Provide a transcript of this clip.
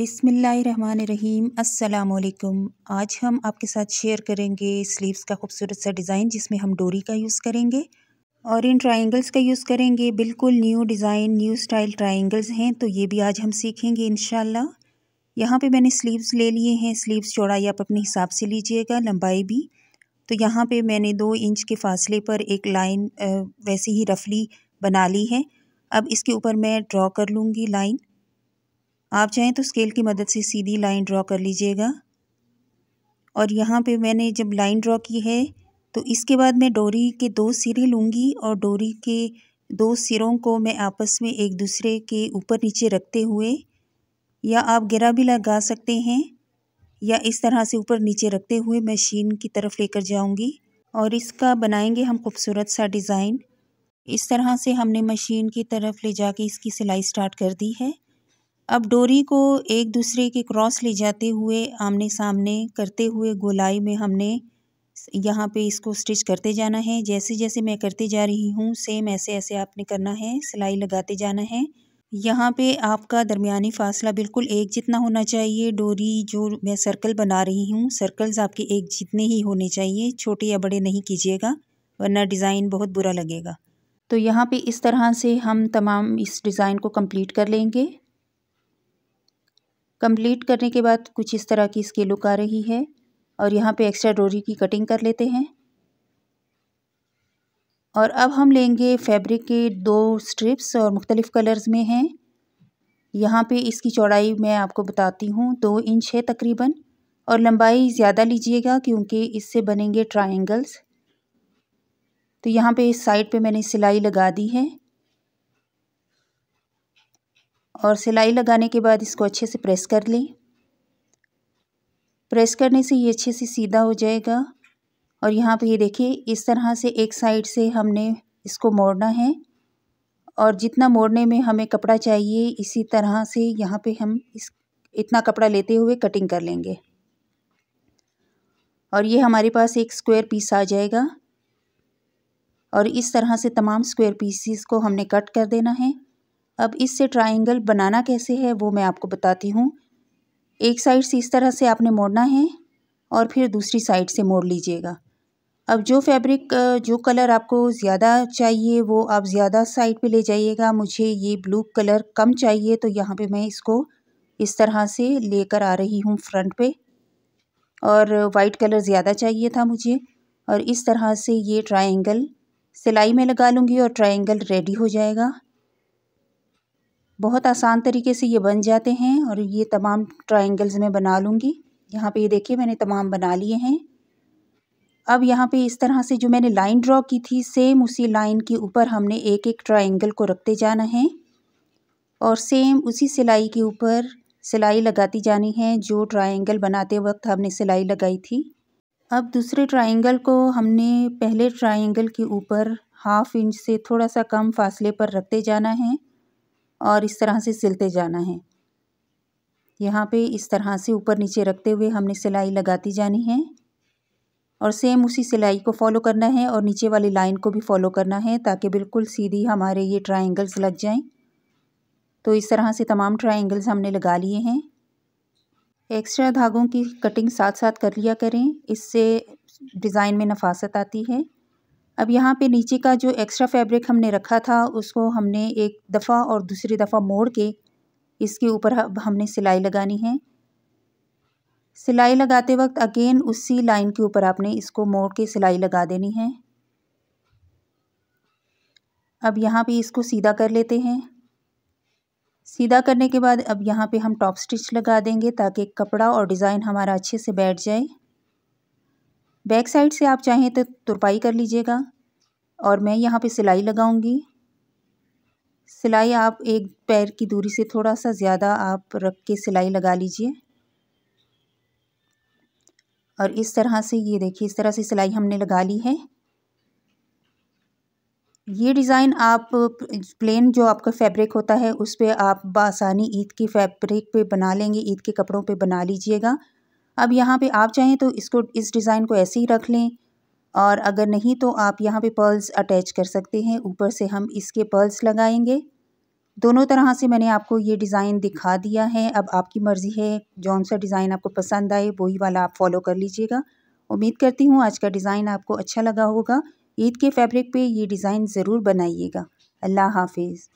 बिसमीम् अल्लाम आज हम आपके साथ शेयर करेंगे स्लीव्स का खूबसूरत सा डिज़ाइन जिसमें हम डोरी का यूज़ करेंगे और इन ट्राइंगल्स का यूज़ करेंगे बिल्कुल new design new style triangles हैं तो ये भी आज हम सीखेंगे इन यहाँ पे मैंने स्लीव्स ले लिए हैं स्लीव्स चौड़ाई आप अपने हिसाब से लीजिएगा लंबाई भी तो यहाँ पे मैंने दो इंच के फासले पर एक लाइन वैसे ही रफली बना ली है अब इसके ऊपर मैं ड्रॉ कर लूँगी लाइन आप चाहें तो स्केल की मदद से सीधी लाइन ड्रॉ कर लीजिएगा और यहाँ पे मैंने जब लाइन ड्रॉ की है तो इसके बाद मैं डोरी के दो सिरे लूँगी और डोरी के दो सिरों को मैं आपस में एक दूसरे के ऊपर नीचे रखते हुए या आप गिरा भी लगा सकते हैं या इस तरह से ऊपर नीचे रखते हुए मशीन की तरफ लेकर जाऊंगी और इसका बनाएंगे हम खूबसूरत सा डिज़ाइन इस तरह से हमने मशीन की तरफ ले जाके इसकी सिलाई स्टार्ट कर दी है अब डोरी को एक दूसरे के क्रॉस ले जाते हुए आमने सामने करते हुए गोलाई में हमने यहाँ पे इसको स्टिच करते जाना है जैसे जैसे मैं करते जा रही हूँ सेम ऐसे ऐसे आपने करना है सिलाई लगाते जाना है यहाँ पे आपका दरमिया फासला बिल्कुल एक जितना होना चाहिए डोरी जो मैं सर्कल बना रही हूँ सर्कल्स आपके एक जितने ही होने चाहिए छोटे या बड़े नहीं कीजिएगा वरना डिज़ाइन बहुत बुरा लगेगा तो यहाँ पे इस तरह से हम तमाम इस डिज़ाइन को कंप्लीट कर लेंगे कंप्लीट करने के बाद कुछ इस तरह की इसकी लुक आ रही है और यहाँ पे एक्स्ट्रा डोरी की कटिंग कर लेते हैं और अब हम लेंगे फैब्रिक के दो स्ट्रिप्स और मुख्तलिफ़ कलर्स में हैं यहाँ पे इसकी चौड़ाई मैं आपको बताती हूँ दो इंच है तकरीबन और लंबाई ज़्यादा लीजिएगा क्योंकि इससे बनेंगे ट्राइंगल्स तो यहाँ पे इस साइड पे मैंने सिलाई लगा दी है और सिलाई लगाने के बाद इसको अच्छे से प्रेस कर लें प्रेस करने से ये अच्छे से सीधा हो जाएगा और यहाँ पे ये देखिए इस तरह से एक साइड से हमने इसको मोड़ना है और जितना मोड़ने में हमें कपड़ा चाहिए इसी तरह से यहाँ पे हम इस इतना कपड़ा लेते हुए कटिंग कर लेंगे और ये हमारे पास एक स्क्वायर पीस आ जाएगा और इस तरह से तमाम स्क्वायर पीसीस को हमने कट कर देना है अब इससे ट्राइंगल बनाना कैसे है वो मैं आपको बताती हूँ एक साइड से इस तरह से आपने मोड़ना है और फिर दूसरी साइड से मोड़ लीजिएगा अब जो फैब्रिक जो कलर आपको ज़्यादा चाहिए वो आप ज़्यादा साइड पे ले जाइएगा मुझे ये ब्लू कलर कम चाहिए तो यहाँ पे मैं इसको इस तरह से लेकर आ रही हूँ फ्रंट पे और वाइट कलर ज़्यादा चाहिए था मुझे और इस तरह से ये ट्राइंगल सिलाई में लगा लूँगी और ट्राइंगल रेडी हो जाएगा बहुत आसान तरीके से ये बन जाते हैं और ये तमाम ट्रायंगल्स मैं बना लूँगी यहाँ पे ये देखिए मैंने तमाम बना लिए हैं अब यहाँ पे इस तरह से जो मैंने लाइन ड्रॉ की थी सेम उसी लाइन के ऊपर हमने एक एक ट्रायंगल को रखते जाना है और सेम उसी सिलाई के ऊपर सिलाई लगाती जानी है जो ट्राइंगल बनाते वक्त हमने सिलाई लगाई थी अब दूसरे ट्राइंगल को हमने पहले ट्राइंगल के ऊपर हाफ इंच से थोड़ा सा कम फासले पर रखते जाना है और इस तरह से सिलते जाना है यहाँ पे इस तरह से ऊपर नीचे रखते हुए हमने सिलाई लगाती जानी है और सेम उसी सिलाई को फॉलो करना है और नीचे वाली लाइन को भी फॉलो करना है ताकि बिल्कुल सीधी हमारे ये ट्राइंगल्स लग जाएं तो इस तरह से तमाम ट्राइंगल्स हमने लगा लिए हैं एक्स्ट्रा धागों की कटिंग साथ साथ कर लिया करें इससे डिज़ाइन में नफासत आती है अब यहाँ पे नीचे का जो एक्स्ट्रा फैब्रिक हमने रखा था उसको हमने एक दफ़ा और दूसरी दफ़ा मोड़ के इसके ऊपर हमने सिलाई लगानी है सिलाई लगाते वक्त अगेन उसी लाइन के ऊपर आपने इसको मोड़ के सिलाई लगा देनी है अब यहाँ पे इसको सीधा कर लेते हैं सीधा करने के बाद अब यहाँ पे हम टॉप स्टिच लगा देंगे ताकि कपड़ा और डिज़ाइन हमारा अच्छे से बैठ जाए बैक साइड से आप चाहें तो तुरपाई कर लीजिएगा और मैं यहाँ पे सिलाई लगाऊंगी सिलाई आप एक पैर की दूरी से थोड़ा सा ज़्यादा आप रख के सिलाई लगा लीजिए और इस तरह से ये देखिए इस तरह से सिलाई हमने लगा ली है ये डिज़ाइन आप प्लेन जो आपका फैब्रिक होता है उस पर आप बासानी ईद की फैब्रिक पे बना लेंगे ईद के कपड़ों पे बना लीजिएगा अब यहाँ पे आप चाहें तो इसको इस डिज़ाइन को ऐसे ही रख लें और अगर नहीं तो आप यहाँ पे पर्ल्स अटैच कर सकते हैं ऊपर से हम इसके पर्ल्स लगाएंगे दोनों तरह से मैंने आपको ये डिज़ाइन दिखा दिया है अब आपकी मर्ज़ी है जौन सा डिज़ाइन आपको पसंद आए वही वाला आप फॉलो कर लीजिएगा उम्मीद करती हूँ आज का डिज़ाइन आपको अच्छा लगा होगा ईद के फैब्रिक पे ये डिज़ाइन ज़रूर बनाइएगा अल्लाह हाफिज़